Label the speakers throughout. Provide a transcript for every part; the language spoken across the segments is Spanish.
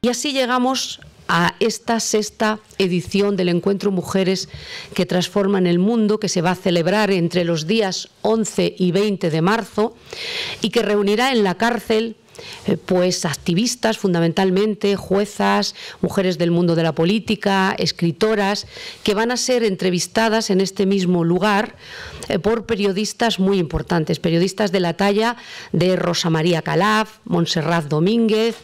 Speaker 1: Y así llegamos a esta sexta edición del Encuentro Mujeres que transforman el mundo, que se va a celebrar entre los días 11 y 20 de marzo y que reunirá en la cárcel eh, pues activistas fundamentalmente, juezas, mujeres del mundo de la política, escritoras, que van a ser entrevistadas en este mismo lugar eh, por periodistas muy importantes, periodistas de la talla de Rosa María Calaf, Montserrat Domínguez,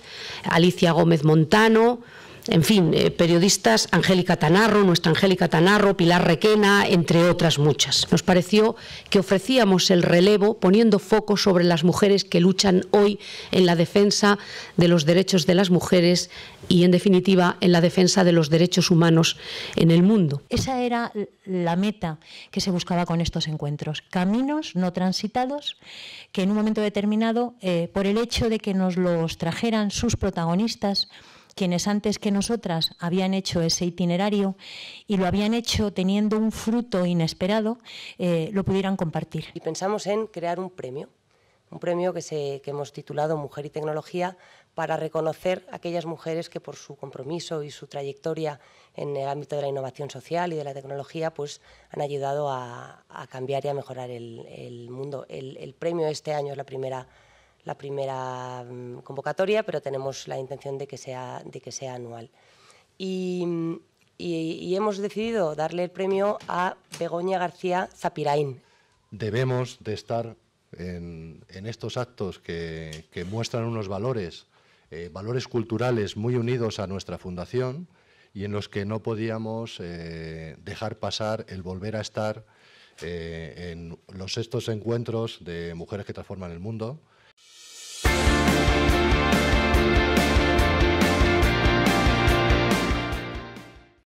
Speaker 1: Alicia Gómez Montano, en fin, eh, periodistas, Angélica Tanarro, nuestra Angélica Tanarro, Pilar Requena, entre otras muchas. Nos pareció que ofrecíamos el relevo poniendo foco sobre las mujeres que luchan hoy en la defensa de los derechos de las mujeres y, en definitiva, en la defensa de los derechos humanos en el mundo.
Speaker 2: Esa era la meta que se buscaba con estos encuentros, caminos no transitados que en un momento determinado, eh, por el hecho de que nos los trajeran sus protagonistas, quienes antes que nosotras habían hecho ese itinerario y lo habían hecho teniendo un fruto inesperado, eh, lo pudieran compartir.
Speaker 3: Y pensamos en crear un premio, un premio que, se, hemos titulado Mujer y Tecnología para reconocer a aquellas mujeres que por su compromiso y su trayectoria en el ámbito de la innovación social y de la tecnología pues, han ayudado a, cambiar y a mejorar el, mundo. El, el premio este año es la primera la primera mm, convocatoria, pero tenemos la intención de que sea, de que sea anual. Y, hemos decidido darle el premio a Begoña García Zapirain.
Speaker 4: Debemos de estar en, estos actos que, muestran unos valores, eh, valores culturales muy unidos a nuestra fundación y en los que no podíamos eh, dejar pasar el volver a estar eh, en los estos encuentros de mujeres que transforman el mundo,